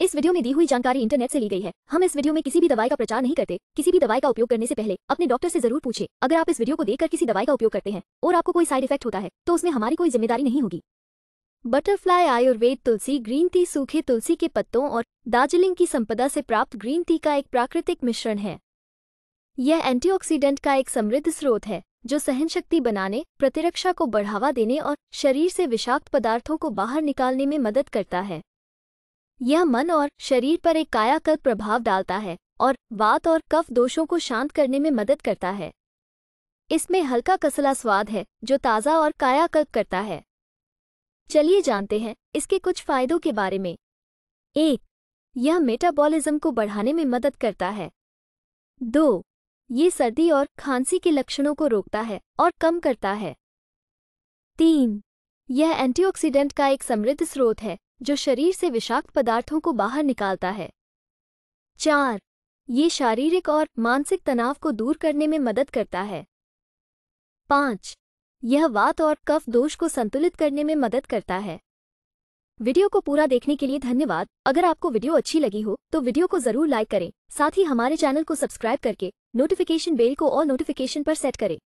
इस वीडियो में दी हुई जानकारी इंटरनेट से ली गई है हम इस वीडियो में किसी भी दवाई का प्रचार नहीं करते किसी भी दवाई का उपयोग करने से पहले अपने डॉक्टर से जरूर पूछे अगर आप इस वीडियो को देखकर किसी दवाई का उपयोग करते हैं और आपको कोई साइड इफेक्ट होता है तो उसमें हमारी कोई जिम्मेदारी नहीं होगी Butterfly Ayurveda tulsi green tea सूखे तुलसी के पत्तों और दार्जिलिंग की संपदा से प्राप्त ग्रीन टी का एक प्राकृतिक मिश्रण है यह एंटीऑक्सीडेंट का एक समृद्ध स्रोत है जो सहन शक्ति बनाने प्रतिरक्षा को बढ़ावा देने और शरीर से विषाक्त पदार्थों को बाहर निकालने में मदद करता है यह मन और शरीर पर एक कायाकल्प प्रभाव डालता है और वात और कफ दोषों को शांत करने में मदद करता है इसमें हल्का कसला स्वाद है जो ताज़ा और कायाकल्प करता है चलिए जानते हैं इसके कुछ फायदों के बारे में एक यह मेटाबॉलिज्म को बढ़ाने में मदद करता है दो ये सर्दी और खांसी के लक्षणों को रोकता है और कम करता है तीन यह एंटीऑक्सीडेंट का एक समृद्ध स्रोत है जो शरीर से विषाक्त पदार्थों को बाहर निकालता है चार ये शारीरिक और मानसिक तनाव को दूर करने में मदद करता है पांच यह वात और कफ दोष को संतुलित करने में मदद करता है वीडियो को पूरा देखने के लिए धन्यवाद अगर आपको वीडियो अच्छी लगी हो तो वीडियो को जरूर लाइक करें साथ ही हमारे चैनल को सब्सक्राइब करके नोटिफिकेशन बेल को और नोटिफिकेशन पर सेट करें